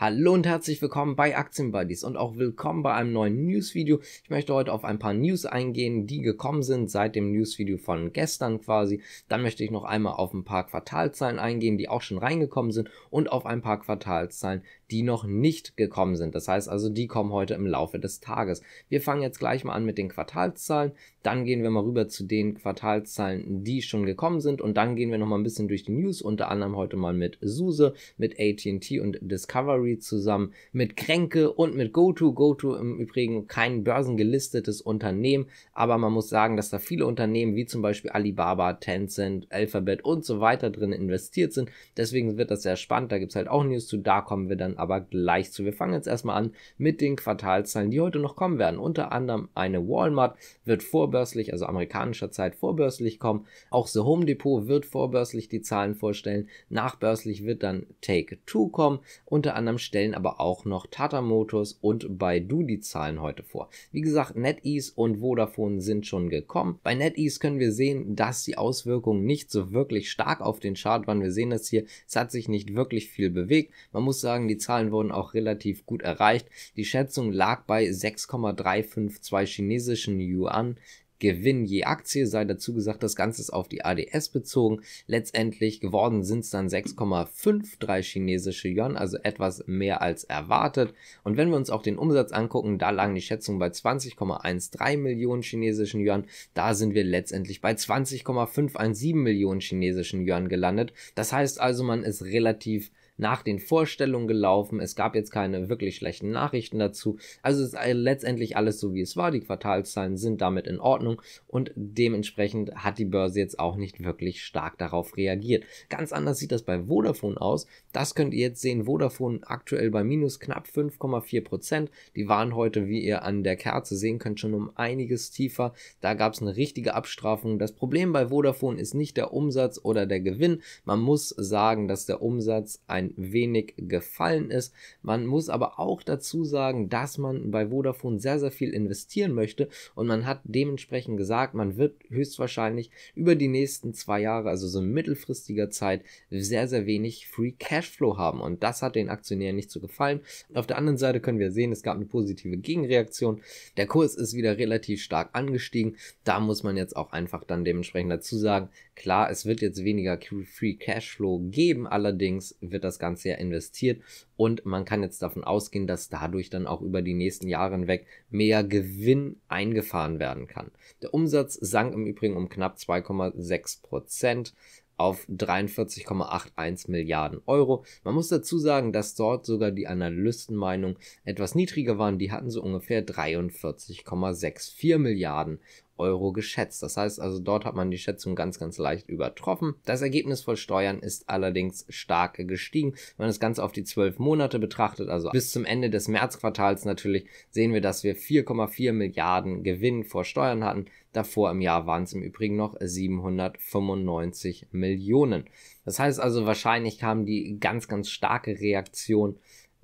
Hallo und herzlich willkommen bei Aktienbuddies und auch willkommen bei einem neuen News-Video. Ich möchte heute auf ein paar News eingehen, die gekommen sind seit dem News-Video von gestern quasi. Dann möchte ich noch einmal auf ein paar Quartalzahlen eingehen, die auch schon reingekommen sind und auf ein paar Quartalzahlen, die noch nicht gekommen sind. Das heißt also, die kommen heute im Laufe des Tages. Wir fangen jetzt gleich mal an mit den Quartalzahlen. dann gehen wir mal rüber zu den Quartalzahlen, die schon gekommen sind und dann gehen wir noch mal ein bisschen durch die News, unter anderem heute mal mit SUSE, mit AT&T und Discovery Discovery zusammen mit Kränke und mit GoTo. GoTo im Übrigen kein börsengelistetes Unternehmen, aber man muss sagen, dass da viele Unternehmen wie zum Beispiel Alibaba, Tencent, Alphabet und so weiter drin investiert sind. Deswegen wird das sehr spannend. Da gibt es halt auch News zu. Da kommen wir dann aber gleich zu. Wir fangen jetzt erstmal an mit den Quartalzahlen, die heute noch kommen werden. Unter anderem eine Walmart wird vorbörslich, also amerikanischer Zeit vorbörslich kommen. Auch The Home Depot wird vorbörslich die Zahlen vorstellen. Nachbörslich wird dann Take Two kommen. Unter anderem stellen aber auch noch Tata Motors und Baidu die Zahlen heute vor. Wie gesagt, NetEase und Vodafone sind schon gekommen. Bei NetEase können wir sehen, dass die Auswirkungen nicht so wirklich stark auf den Chart waren. Wir sehen das hier, es hat sich nicht wirklich viel bewegt. Man muss sagen, die Zahlen wurden auch relativ gut erreicht. Die Schätzung lag bei 6,352 chinesischen Yuan. Gewinn je Aktie, sei dazu gesagt, das Ganze ist auf die ADS bezogen. Letztendlich geworden sind es dann 6,53 chinesische Yuan, also etwas mehr als erwartet. Und wenn wir uns auch den Umsatz angucken, da lagen die Schätzungen bei 20,13 Millionen chinesischen Yuan. Da sind wir letztendlich bei 20,517 Millionen chinesischen Yuan gelandet. Das heißt also, man ist relativ nach den Vorstellungen gelaufen. Es gab jetzt keine wirklich schlechten Nachrichten dazu. Also ist letztendlich alles so, wie es war. Die Quartalszahlen sind damit in Ordnung und dementsprechend hat die Börse jetzt auch nicht wirklich stark darauf reagiert. Ganz anders sieht das bei Vodafone aus. Das könnt ihr jetzt sehen. Vodafone aktuell bei minus knapp 5,4 Prozent. Die waren heute, wie ihr an der Kerze sehen könnt, schon um einiges tiefer. Da gab es eine richtige Abstrafung. Das Problem bei Vodafone ist nicht der Umsatz oder der Gewinn. Man muss sagen, dass der Umsatz ein ein wenig gefallen ist. Man muss aber auch dazu sagen, dass man bei Vodafone sehr, sehr viel investieren möchte und man hat dementsprechend gesagt, man wird höchstwahrscheinlich über die nächsten zwei Jahre, also so mittelfristiger Zeit, sehr, sehr wenig Free Cashflow haben und das hat den Aktionären nicht so gefallen. Auf der anderen Seite können wir sehen, es gab eine positive Gegenreaktion. Der Kurs ist wieder relativ stark angestiegen. Da muss man jetzt auch einfach dann dementsprechend dazu sagen, klar, es wird jetzt weniger Free Cashflow geben, allerdings wird das Ganze ja investiert und man kann jetzt davon ausgehen, dass dadurch dann auch über die nächsten Jahre hinweg mehr Gewinn eingefahren werden kann. Der Umsatz sank im Übrigen um knapp 2,6 Prozent auf 43,81 Milliarden Euro. Man muss dazu sagen, dass dort sogar die Analystenmeinung etwas niedriger waren. Die hatten so ungefähr 43,64 Milliarden Euro geschätzt. Das heißt also, dort hat man die Schätzung ganz, ganz leicht übertroffen. Das Ergebnis von Steuern ist allerdings stark gestiegen. Wenn man das Ganze auf die zwölf Monate betrachtet, also bis zum Ende des Märzquartals natürlich, sehen wir, dass wir 4,4 Milliarden Gewinn vor Steuern hatten. Davor im Jahr waren es im Übrigen noch 795 Millionen. Das heißt also, wahrscheinlich kam die ganz, ganz starke Reaktion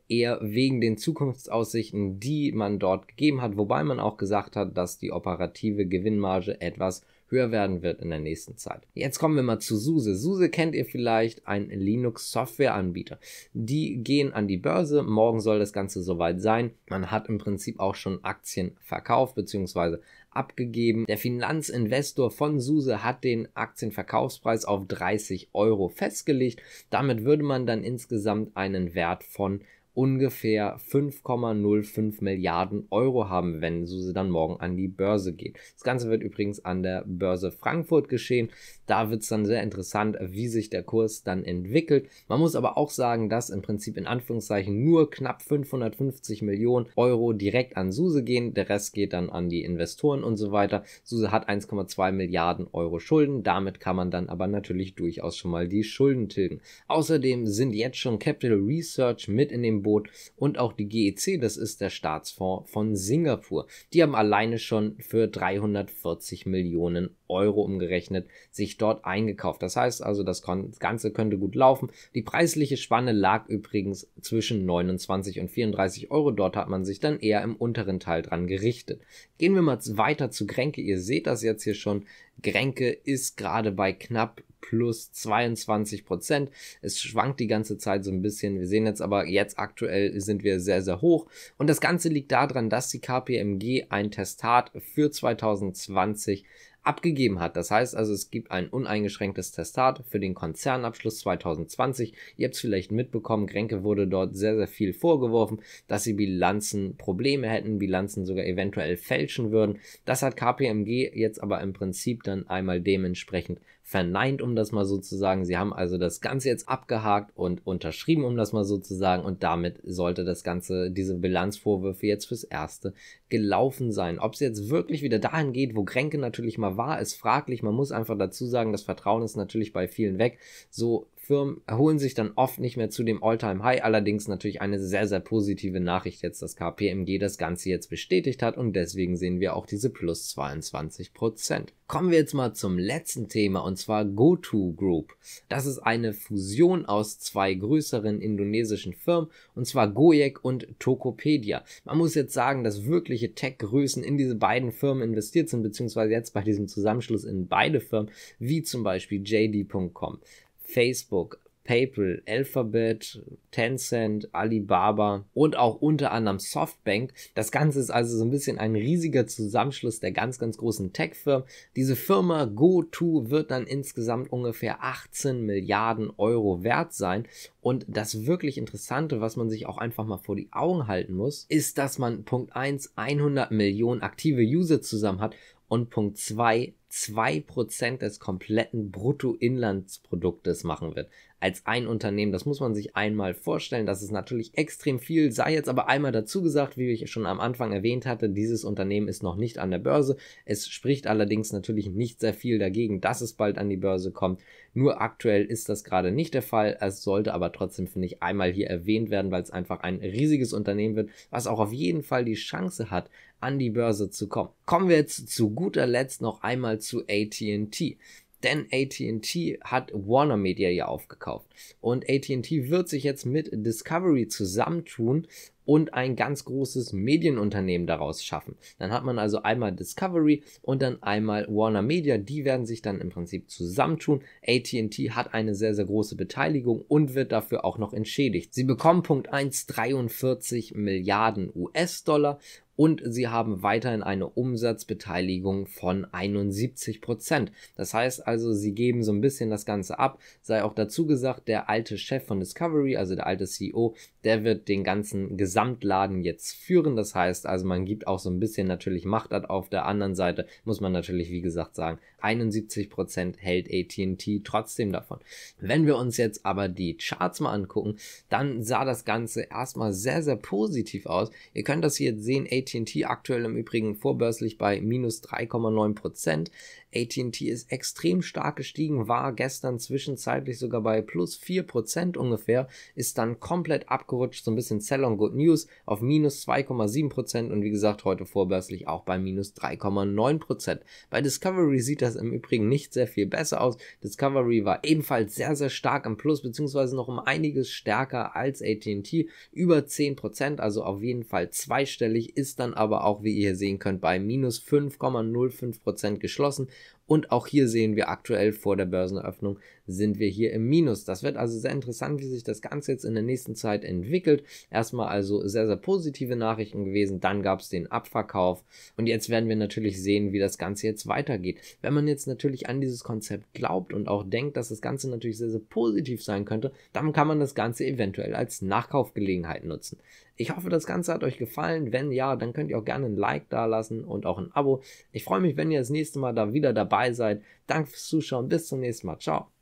eher wegen den Zukunftsaussichten, die man dort gegeben hat, wobei man auch gesagt hat, dass die operative Gewinnmarge etwas höher werden wird in der nächsten Zeit. Jetzt kommen wir mal zu SUSE. SUSE kennt ihr vielleicht, ein Linux-Software-Anbieter. Die gehen an die Börse, morgen soll das Ganze soweit sein. Man hat im Prinzip auch schon Aktien verkauft bzw. abgegeben. Der Finanzinvestor von SUSE hat den Aktienverkaufspreis auf 30 Euro festgelegt. Damit würde man dann insgesamt einen Wert von ungefähr 5,05 Milliarden Euro haben, wenn Suse dann morgen an die Börse geht. Das Ganze wird übrigens an der Börse Frankfurt geschehen. Da wird es dann sehr interessant, wie sich der Kurs dann entwickelt. Man muss aber auch sagen, dass im Prinzip in Anführungszeichen nur knapp 550 Millionen Euro direkt an Suse gehen. Der Rest geht dann an die Investoren und so weiter. Suse hat 1,2 Milliarden Euro Schulden. Damit kann man dann aber natürlich durchaus schon mal die Schulden tilgen. Außerdem sind jetzt schon Capital Research mit in dem Angebot und auch die GEC, das ist der Staatsfonds von Singapur. Die haben alleine schon für 340 Millionen Euro umgerechnet sich dort eingekauft. Das heißt also, das Ganze könnte gut laufen. Die preisliche Spanne lag übrigens zwischen 29 und 34 Euro. Dort hat man sich dann eher im unteren Teil dran gerichtet. Gehen wir mal weiter zu Gränke. Ihr seht das jetzt hier schon. Gränke ist gerade bei knapp plus 22 Prozent. Es schwankt die ganze Zeit so ein bisschen. Wir sehen jetzt aber, jetzt aktuell sind wir sehr, sehr hoch. Und das Ganze liegt daran, dass die KPMG ein Testat für 2020 abgegeben hat. Das heißt also, es gibt ein uneingeschränktes Testat für den Konzernabschluss 2020. Ihr habt es vielleicht mitbekommen, Grenke wurde dort sehr, sehr viel vorgeworfen, dass sie Bilanzen Probleme hätten, Bilanzen sogar eventuell fälschen würden. Das hat KPMG jetzt aber im Prinzip dann einmal dementsprechend verneint, um das mal so zu sagen. Sie haben also das Ganze jetzt abgehakt und unterschrieben, um das mal so zu sagen. Und damit sollte das Ganze, diese Bilanzvorwürfe jetzt fürs Erste gelaufen sein. Ob es jetzt wirklich wieder dahin geht, wo Kränke natürlich mal war, ist fraglich. Man muss einfach dazu sagen, das Vertrauen ist natürlich bei vielen weg. So Firmen erholen sich dann oft nicht mehr zu dem Alltime high Allerdings natürlich eine sehr, sehr positive Nachricht jetzt, dass KPMG das Ganze jetzt bestätigt hat und deswegen sehen wir auch diese plus 22 Prozent. Kommen wir jetzt mal zum letzten Thema und zwar GoTo Group. Das ist eine Fusion aus zwei größeren indonesischen Firmen und zwar Gojek und Tokopedia. Man muss jetzt sagen, dass wirkliche Tech-Größen in diese beiden Firmen investiert sind, beziehungsweise jetzt bei diesem Zusammenschluss in beide Firmen, wie zum Beispiel JD.com. Facebook, PayPal, Alphabet, Tencent, Alibaba und auch unter anderem Softbank. Das Ganze ist also so ein bisschen ein riesiger Zusammenschluss der ganz, ganz großen Tech-Firmen. Diese Firma GoTo wird dann insgesamt ungefähr 18 Milliarden Euro wert sein. Und das wirklich Interessante, was man sich auch einfach mal vor die Augen halten muss, ist, dass man Punkt 1 100 Millionen aktive User zusammen hat und Punkt 2 2% des kompletten Bruttoinlandsproduktes machen wird. Als ein Unternehmen. Das muss man sich einmal vorstellen. Das ist natürlich extrem viel. Sei jetzt aber einmal dazu gesagt, wie ich schon am Anfang erwähnt hatte, dieses Unternehmen ist noch nicht an der Börse. Es spricht allerdings natürlich nicht sehr viel dagegen, dass es bald an die Börse kommt. Nur aktuell ist das gerade nicht der Fall. Es sollte aber trotzdem, finde ich, einmal hier erwähnt werden, weil es einfach ein riesiges Unternehmen wird, was auch auf jeden Fall die Chance hat, an die Börse zu kommen. Kommen wir jetzt zu guter Letzt noch einmal zu ATT. Denn ATT hat Warner Media ja aufgekauft. Und ATT wird sich jetzt mit Discovery zusammentun und ein ganz großes Medienunternehmen daraus schaffen. Dann hat man also einmal Discovery und dann einmal Warner Media. Die werden sich dann im Prinzip zusammentun. ATT hat eine sehr, sehr große Beteiligung und wird dafür auch noch entschädigt. Sie bekommen Punkt 1 43 Milliarden US-Dollar und sie haben weiterhin eine Umsatzbeteiligung von 71 Prozent. Das heißt also, sie geben so ein bisschen das Ganze ab. Sei auch dazu gesagt, der alte Chef von Discovery, also der alte CEO, der wird den ganzen Gesamt Gesamtladen jetzt führen. Das heißt also, man gibt auch so ein bisschen natürlich Macht ab. Auf der anderen Seite muss man natürlich, wie gesagt, sagen, 71% hält ATT trotzdem davon. Wenn wir uns jetzt aber die Charts mal angucken, dann sah das Ganze erstmal sehr, sehr positiv aus. Ihr könnt das hier jetzt sehen, ATT aktuell im Übrigen vorbörslich bei minus 3,9%. ATT ist extrem stark gestiegen, war gestern zwischenzeitlich sogar bei plus 4% ungefähr, ist dann komplett abgerutscht, so ein bisschen Sell on Good News auf minus 2,7% und wie gesagt heute vorbörslich auch bei minus 3,9%. Bei Discovery sieht das im Übrigen nicht sehr viel besser aus. Discovery war ebenfalls sehr, sehr stark im Plus, beziehungsweise noch um einiges stärker als ATT. Über 10%, also auf jeden Fall zweistellig, ist dann aber auch, wie ihr hier sehen könnt, bei minus 5,05% geschlossen. Und auch hier sehen wir aktuell vor der Börseneröffnung sind wir hier im Minus. Das wird also sehr interessant, wie sich das Ganze jetzt in der nächsten Zeit entwickelt. Erstmal also sehr, sehr positive Nachrichten gewesen. Dann gab es den Abverkauf. Und jetzt werden wir natürlich sehen, wie das Ganze jetzt weitergeht. Wenn man man jetzt natürlich an dieses Konzept glaubt und auch denkt, dass das Ganze natürlich sehr, sehr positiv sein könnte, dann kann man das Ganze eventuell als Nachkaufgelegenheit nutzen. Ich hoffe, das Ganze hat euch gefallen. Wenn ja, dann könnt ihr auch gerne ein Like da lassen und auch ein Abo. Ich freue mich, wenn ihr das nächste Mal da wieder dabei seid. Danke fürs Zuschauen. Bis zum nächsten Mal. Ciao.